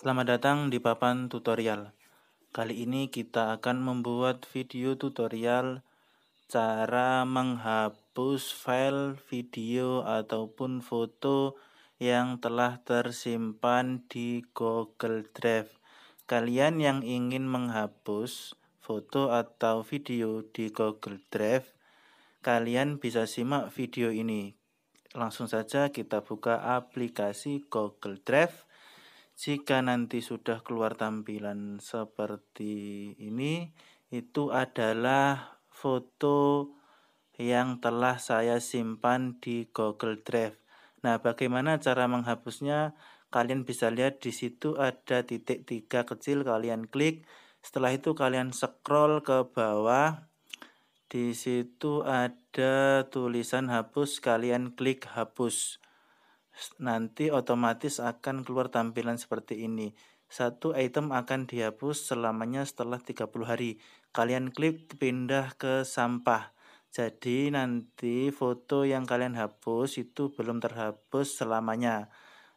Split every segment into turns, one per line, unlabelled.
Selamat datang di papan tutorial. Kali ini kita akan membuat video tutorial cara menghapus file video ataupun foto yang telah tersimpan di Google Drive. Kalian yang ingin menghapus foto atau video di Google Drive, kalian bisa simak video ini. Langsung saja kita buka aplikasi Google Drive jika nanti sudah keluar tampilan seperti ini, itu adalah foto yang telah saya simpan di Google Drive. Nah, bagaimana cara menghapusnya? Kalian bisa lihat di situ ada titik tiga kecil, kalian klik. Setelah itu kalian scroll ke bawah. Di situ ada tulisan hapus, kalian klik hapus nanti otomatis akan keluar tampilan seperti ini. Satu item akan dihapus selamanya setelah 30 hari. Kalian klik pindah ke sampah. Jadi nanti foto yang kalian hapus itu belum terhapus selamanya.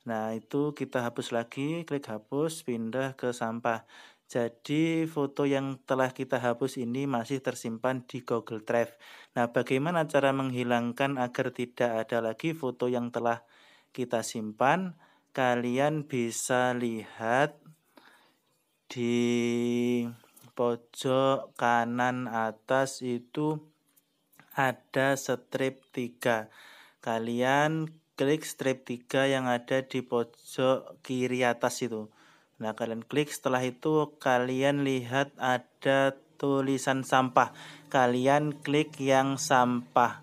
Nah, itu kita hapus lagi, klik hapus, pindah ke sampah. Jadi foto yang telah kita hapus ini masih tersimpan di Google Drive. Nah, bagaimana cara menghilangkan agar tidak ada lagi foto yang telah kita simpan. Kalian bisa lihat di pojok kanan atas itu ada strip 3. Kalian klik strip 3 yang ada di pojok kiri atas itu. Nah, kalian klik setelah itu kalian lihat ada tulisan sampah. Kalian klik yang sampah.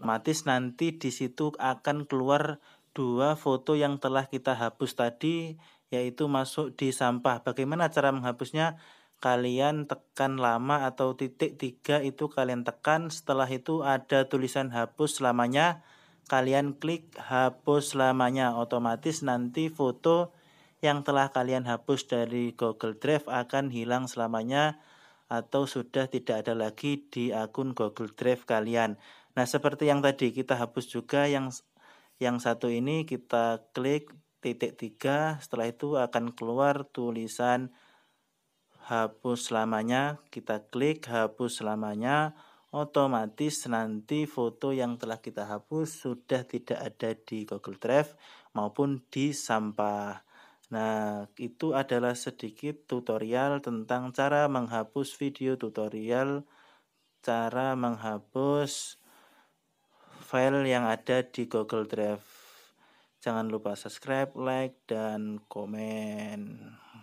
Otomatis nanti di situ akan keluar dua foto yang telah kita hapus tadi yaitu masuk di sampah. Bagaimana cara menghapusnya? Kalian tekan lama atau titik tiga itu kalian tekan. Setelah itu ada tulisan hapus selamanya. Kalian klik hapus selamanya. Otomatis nanti foto yang telah kalian hapus dari Google Drive akan hilang selamanya atau sudah tidak ada lagi di akun Google Drive kalian. Nah, seperti yang tadi kita hapus juga yang yang satu ini kita klik titik tiga setelah itu akan keluar tulisan hapus selamanya kita klik hapus selamanya otomatis nanti foto yang telah kita hapus sudah tidak ada di Google Drive maupun di sampah Nah, itu adalah sedikit tutorial tentang cara menghapus video tutorial, cara menghapus file yang ada di Google Drive. Jangan lupa subscribe, like, dan komen.